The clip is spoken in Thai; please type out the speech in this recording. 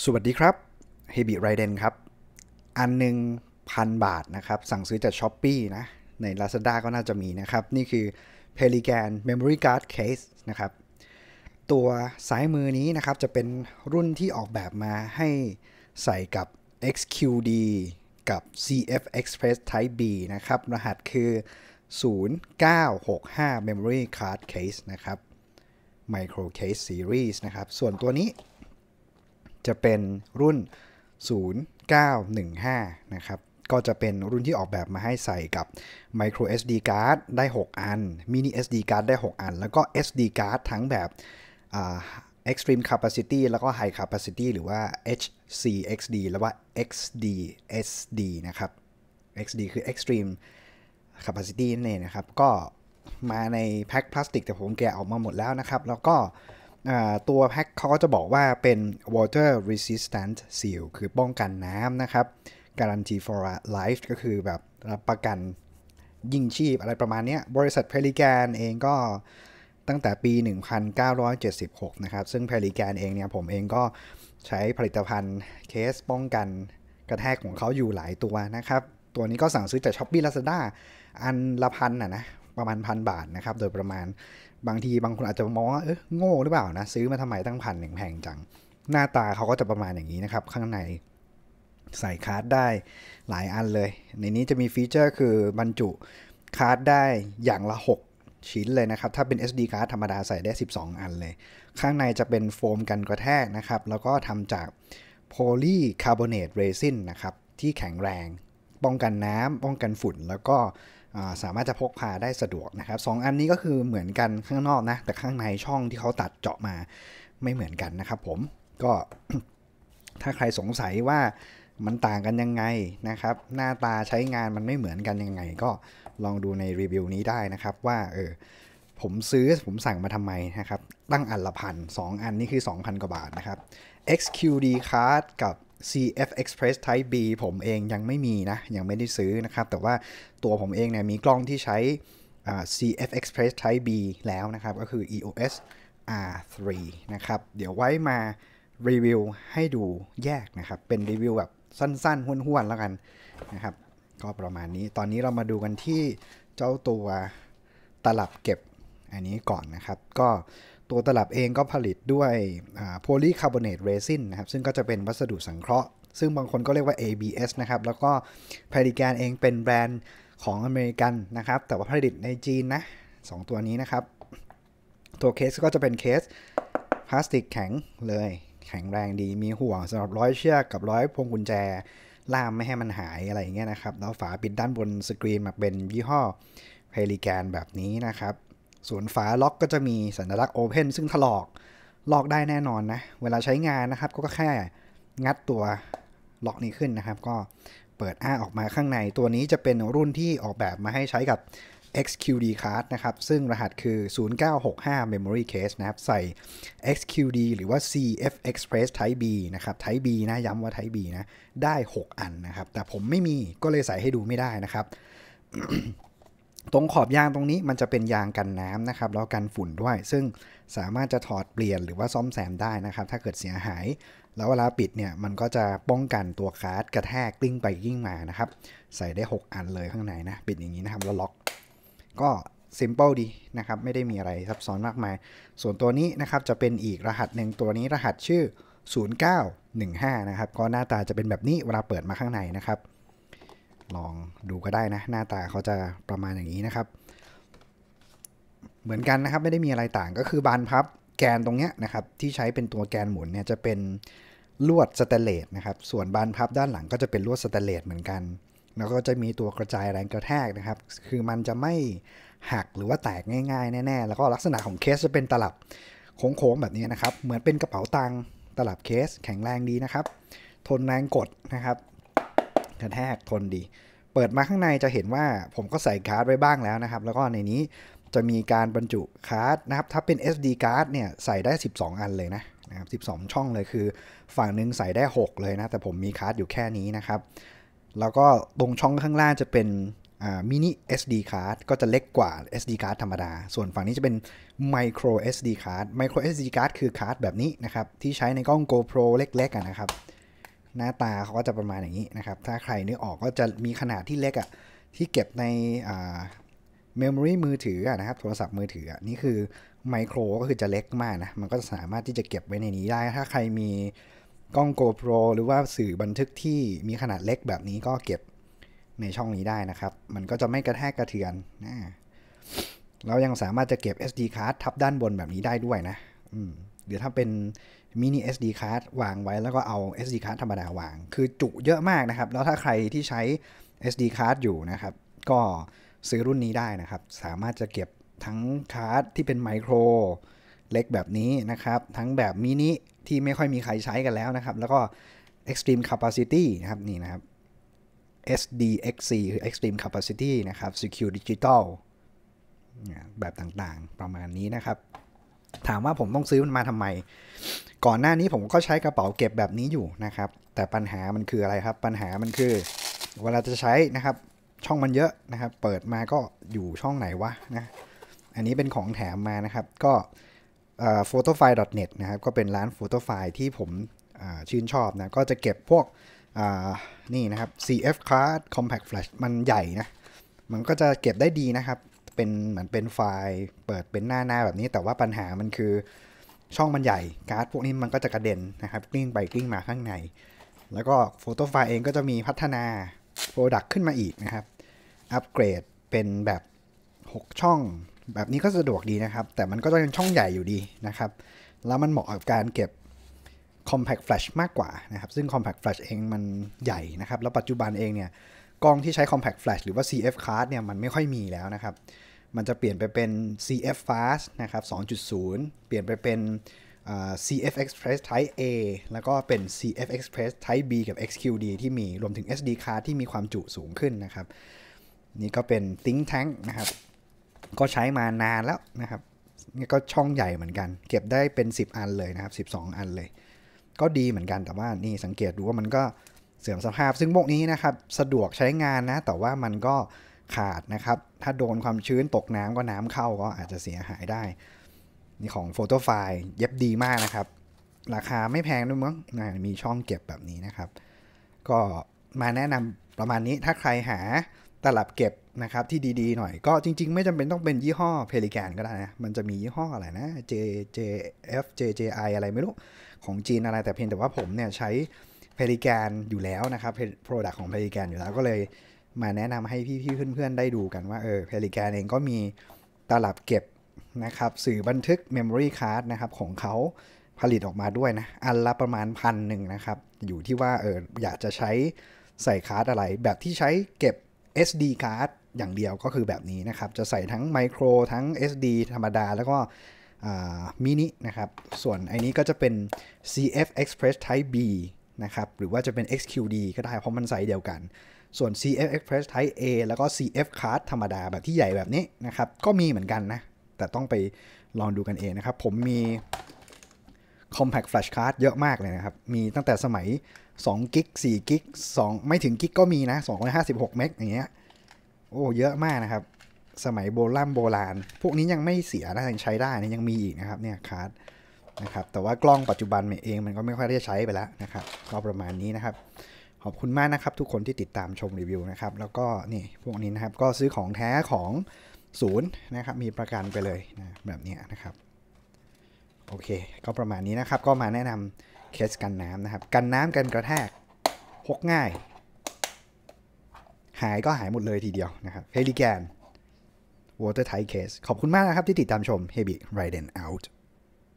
สวัสดีครับเฮบิไรเดนครับ อันหนึ่งพันบาทนะครับ สั่งซื้อจากช้อป e e นะ ใน Lazada ก็น่าจะมีนะครับ นี่คือ Pelican Memory Card Case นะครับ ตัวซ้ายมือนี้นะครับ จะเป็นรุ่นที่ออกแบบมาให้ใส่กับ XQD กับ CF Express Type B นะครับ รหัสคือ 0965 Memory Card Case นะครับ Micro Case Series นะครับ ส่วนตัวนี้จะเป็นรุ่น 0915 นะครับ ก็จะเป็นรุ่นที่ออกแบบมาให้ใส่กับ micro SD card ได้ 6 อัน mini SD card ได้ 6 อัน แล้วก็ SD card ทั้งแบบ extreme capacity แล้วก็ high capacity หรือว่า HCXD แล้วว่า XDSD นะครับ XD คือ extreme capacity นั่นเองนะครับ ก็มาในแพ็คพลาสติกแต่ผมแกะออกมาหมดแล้วนะครับ แล้วก็ตัวแพ็คเขาก็จะบอกว่าเป็น water resistant seal คือป้องกันน้ำนะครับ guarantee for life ก็คือแบบรับประกันยิ่งชีพอะไรประมาณนี้ บริษัทเพลิแกนเองก็ตั้งแต่ปี 1976 นะครับ ซึ่งเพลิแกนเองเนี่ยผมเองก็ใช้ผลิตภัณฑ์เคสป้องกันกระแทกของเขาอยู่หลายตัวนะครับ ตัวนี้ก็สั่งซื้อจากช้อปปี้ลาซาด้าอันละพันนะนะประมาณพันบาทนะครับโดยประมาณบางทีบางคนอาจจะมองว่าเอะโง่หรือเปล่านะ ซื้อมาทำไมตั้งพันหนึ่งแพงจัง หน้าตาเขาก็จะประมาณอย่างนี้นะครับ ข้างในใส่คาร์ดได้หลายอันเลย ในนี้จะมีฟีเจอร์คือบรรจุคาร์ดได้อย่างละ 6 ชิ้นเลยนะครับ ถ้าเป็น SD card ธรรมดาใส่ได้ 12 อันเลย ข้างในจะเป็นโฟมกันกระแทกนะครับ แล้วก็ทำจากโพลีคาร์บอเนตเรซินนะครับ ที่แข็งแรง ป้องกันน้ำป้องกันฝุ่นแล้วก็สามารถจะพกพาได้สะดวกนะครับสออันนี้ก็คือเหมือนกันข้างนอกนะแต่ข้างในช่องที่เขาตัดเจาะมาไม่เหมือนกันนะครับผมก็ ถ้าใครสงสัยว่ามันต่างกันยังไงนะครับหน้าตาใช้งานมันไม่เหมือนกันยังไง ก็ลองดูในรีวิวนี้ได้นะครับว่าเออผมซื้อผมสั่งมาทำไมนะครับ ตั้งอันละพันสองอันนี้คือ 2,000กว่าบาทนะครับ XQD card กับ CF Express Type B ผมเองยังไม่มีนะ ยังไม่ได้ซื้อนะครับ แต่ว่าตัวผมเองเนี่ยมีกล้องที่ใช้ CF Express Type B แล้วนะครับ ก็คือ EOS R3 นะครับ เดี๋ยวไว้มารีวิวให้ดูแยกนะครับ เป็นรีวิวแบบสั้นๆห้วนๆแล้วกันนะครับ ก็ประมาณนี้ ตอนนี้เรามาดูกันที่เจ้าตัวตลับเก็บอันนี้ก่อนนะครับ ก็ตัวตลับเองก็ผลิตด้วยโพลีคาร์บอเนตเรซินนะครับ ซึ่งก็จะเป็นวัสดุสังเคราะห์ซึ่งบางคนก็เรียกว่า ABS นะครับ แล้วก็พาริการเองเป็นแบรนด์ของอเมริกันนะครับ แต่ว่าผลิตในจีนนะสตัวนี้นะครับ ตัวเคสก็จะเป็นเคสพลาสติกแข็งเลย แข็งแรงดีมีห่วงสำหรับร้อยเชือกกับร้อยพวงกุญแจล่ามไม่ให้มันหายอะไรอย่างเงี้ยนะครับแล้วฝาปิดด้านบนสกรีนมาเป็นยี่ห้อเพลิแกนแบบนี้นะครับส่วนฝาล็อกก็จะมีสัญลักษณ์ Open ซึ่งถลอกลอกได้แน่นอนนะ เวลาใช้งานนะครับ ก็แค่งัดตัวล็อกนี้ขึ้นนะครับ ก็เปิดอ้าออกมาข้างในตัวนี้จะเป็นรุ่นที่ออกแบบมาให้ใช้กับ XQD card นะครับ ซึ่งรหัสคือ 0965 memory case นะครับ ใส่ XQD หรือว่า CF Express Type B นะครับ Type B นะย้ำว่า Type B นะ ได้ 6 อันนะครับ แต่ผมไม่มีก็เลยใส่ให้ดูไม่ได้นะครับตรงขอบยางตรงนี้มันจะเป็นยางกันน้ำนะครับ แล้วกันฝุ่นด้วย ซึ่งสามารถจะถอดเปลี่ยนหรือว่าซ่อมแซมได้นะครับ ถ้าเกิดเสียหาย แล้วเวลาปิดเนี่ยมันก็จะป้องกันตัวคาร์ดกระแทกกลิ้งไปกลิ้งมานะครับใส่ได้ 6 อันเลยข้างในนะ ปิดอย่างนี้นะครับแล้วล็อกก็ simple ดีนะครับ ไม่ได้มีอะไรซับซ้อนมากมาย ส่วนตัวนี้นะครับจะเป็นอีกรหัสหนึ่งตัวนี้รหัสชื่อ 0915 นะครับก็หน้าตาจะเป็นแบบนี้เวลาเปิดมาข้างในนะครับลองดูก็ได้นะหน้าตาเขาจะประมาณอย่างนี้นะครับ เหมือนกันนะครับไม่ได้มีอะไรต่างก็คือบานพับแกนตรงเนี้ยนะครับที่ใช้เป็นตัวแกนหมุนเนี่ยจะเป็นลวดสเตเลตนะครับส่วนบานพับด้านหลังก็จะเป็นลวดสเตเลตเหมือนกัน แล้วก็จะมีตัวกระจายแรงกระแทกนะครับ คือมันจะไม่หักหรือว่าแตกง่าย ๆแน่ๆแล้วก็ลักษณะของเคสจะเป็นตลับโค้งๆแบบนี้นะครับ เหมือนเป็นกระเป๋าตังตลับเคสแข็งแรงดีนะครับ ทนแรงกดนะครับ กระแทกทนดีเปิดมาข้างในจะเห็นว่าผมก็ใส่การ์ดไว้บ้างแล้วนะครับ แล้วก็ในนี้จะมีการบรรจุการ์ดนะครับ ถ้าเป็น SD การ์ดเนี่ยใส่ได้ 12 อันเลยนะนะครับ12 ช่องเลยคือฝั่งหนึ่งใส่ได้ 6 เลยนะ แต่ผมมีการ์ดอยู่แค่นี้นะครับ แล้วก็ตรงช่องข้างล่างจะเป็นมินิ SD card ก็จะเล็กกว่า SD card ธรรมดา ส่วนฝั่งนี้จะเป็น micro SD card micro SD card คือการ์ดแบบนี้นะครับที่ใช้ในกล้อง GoPro เล็กๆนะครับหน้าตาเขาก็จะประมาณอย่างนี้นะครับ ถ้าใครนึกออกก็จะมีขนาดที่เล็กอะ่ะที่เก็บในเมมโมรีมือถือนะครับ โทรศัพท์มือถือนี่คือไมโครก็คือจะเล็กมากนะ มันก็สามารถที่จะเก็บไว้ในนี้ได้ ถ้าใครมีกล้อง GoPro หรือว่าสื่อบันทึกที่มีขนาดเล็กแบบนี้ก็เก็บในช่องนี้ได้นะครับ มันก็จะไม่กระแทกกระเทือนนะเรายังสามารถจะเก็บ SD card ทับด้านบนแบบนี้ได้ด้วยนะ อืมรือถ้าเป็นมินิ SD card วางไว้ แล้วก็เอา SD card ธรรมดาวาง คือจุเยอะมากนะครับ แล้วถ้าใครที่ใช้ SD card อยู่นะครับ ก็ซื้อรุ่นนี้ได้นะครับ สามารถจะเก็บทั้งคาร์ดที่เป็นไมโครเล็กแบบนี้นะครับ ทั้งแบบมินิที่ไม่ค่อยมีใครใช้กันแล้วนะครับ แล้วก็ Extreme Capacity นะครับ นี่นะครับ SDXC คือ Extreme Capacity นะครับ Secure Digital แบบต่างๆ ประมาณนี้นะครับถามว่าผมต้องซื้อมันมาทำไม ก่อนหน้านี้ผมก็ใช้กระเป๋าเก็บแบบนี้อยู่นะครับ แต่ปัญหามันคืออะไรครับ ปัญหามันคือเวลาจะใช้นะครับ ช่องมันเยอะนะครับ เปิดมาก็อยู่ช่องไหนวะนะ อันนี้เป็นของแถมมานะครับ ก็เอ่อ photofile.net นะครับ ก็เป็นร้าน photofile ที่ผมชื่นชอบนะ ก็จะเก็บพวกนี่นะครับ CF card compact flash มันใหญ่นะ มันก็จะเก็บได้ดีนะครับเป็นเหมือนเป็นไฟล์เปิดเป็นหน้าหน้าแบบนี้ แต่ว่าปัญหามันคือช่องมันใหญ่ การ์ดพวกนี้มันก็จะกระเด็นนะครับ กลิ้งไปกลิ้งมาข้างใน แล้วก็โฟโต้ไฟล์เองก็จะมีพัฒนาโปรดักต์ขึ้นมาอีกนะครับ อัปเกรดเป็นแบบ 6 ช่อง แบบนี้ก็สะดวกดีนะครับ แต่มันก็ยังช่องใหญ่อยู่ดีนะครับ แล้วมันเหมาะกับการเก็บ compact flash มากกว่านะครับ ซึ่ง compact flash เองมันใหญ่นะครับแล้วปัจจุบันเองเนี่ยกล้องที่ใช้ compact flash หรือว่า CF card เนี่ย มันไม่ค่อยมีแล้วนะครับ มันจะเปลี่ยนไปเป็น CF fast นะครับ2.0 เปลี่ยนไปเป็น CF Express Type A แล้วก็เป็น CF Express Type B กับ XQD ที่มี รวมถึง SD card ที่มีความจุสูงขึ้นนะครับ นี่ก็เป็น Think Tank นะครับ ก็ใช้มานานแล้วนะครับ นี่ก็ช่องใหญ่เหมือนกัน เก็บได้เป็น 10 อันเลยนะครับ 12 อันเลย ก็ดีเหมือนกัน แต่ว่านี่สังเกตดูว่ามันก็เสื่อมสภาพซึ่งพวกนี้นะครับ สะดวกใช้งานนะ แต่ว่ามันก็ขาดนะครับ ถ้าโดนความชื้นตกน้ำก็น้ำเข้าก็อาจจะเสียหายได้ นี่ของโฟโต้ไฟล์เย็บดีมากนะครับ ราคาไม่แพงด้วยมั้งมีช่องเก็บแบบนี้นะครับ ก็มาแนะนำประมาณนี้ถ้าใครหาตลับเก็บนะครับที่ดี ๆ หน่อย ก็จริง ๆ ไม่จำเป็นต้องเป็นยี่ห้อเพลิกันก็ได้นะมันจะมียี่ห้ออะไรนะ J J F J J I อะไรไม่รู้ ของจีนอะไร แต่เพียงแต่ว่าผมเนี่ยใช้พลิแกนอยู่แล้วนะครับโปรดักต์ของเพลิแกนอยู่แล้วก็เลยมาแนะนำให้พี่ๆเพื่อนๆได้ดูกันว่าเออเพลิแกนเองก็มีตลับเก็บ นะครับ สื่อบันทึก Memory Card นะครับ ของเขาผลิตออกมาด้วยนะ อันละประมาณพันหนึ่งนะครับ อยู่ที่ว่าเอออยากจะใช้ใส่คาร์ดอะไร แบบที่ใช้เก็บ SD คาร์ดอย่างเดียวก็คือแบบนี้นะครับ จะใส่ทั้งไมโครทั้ง SD ธรรมดา แล้วก็มินินะครับส่วนไอ้นี้ก็จะเป็น CF Express Type B นะครับหรือว่าจะเป็น XQD ก็ได้ เพราะมันไซส์เดียวกัน ส่วน CF Express Type A แล้วก็ CF Card ธรรมดาแบบที่ใหญ่แบบนี้นะครับ ก็มีเหมือนกันนะ แต่ต้องไปลองดูกันเองนะครับ ผมมี Compact Flash Card เยอะมากเลยนะครับ มีตั้งแต่สมัย 2 กิก 4 กิก 2 ไม่ถึงกิกก็มีนะ 256 เมก อย่างเงี้ย โอ้ เยอะมากนะครับ สมัยโบราณโบราณ พวกนี้ยังไม่เสียนะยังใช้ได้นะยังมีอีกนะครับ เนี่ยคาร์ดนะครับแต่ว่ากล้องปัจจุบันเองมันก็ไม่ค่อยได้ใช้ไปแล้วนะครับก็ประมาณนี้นะครับ ขอบคุณมากนะครับ ทุกคนที่ติดตามชมรีวิวนะครับแล้วก็นี่พวกนี้นะครับก็ซื้อของแท้ของศูนย์นะครับมีประกันไปเลยนะแบบนี้นะครับโอเค ก็ประมาณนี้นะครับก็มาแนะนำเคสกันน้ำนะครับกันน้ำกันกระแทกพกง่าย หายก็หายหมดเลยทีเดียวนะครับเฮลิแกนวอเตอร์ไท g h t c ขอบคุณมากนะครับที่ติดตามชมเฮบิไรเดนเอาท์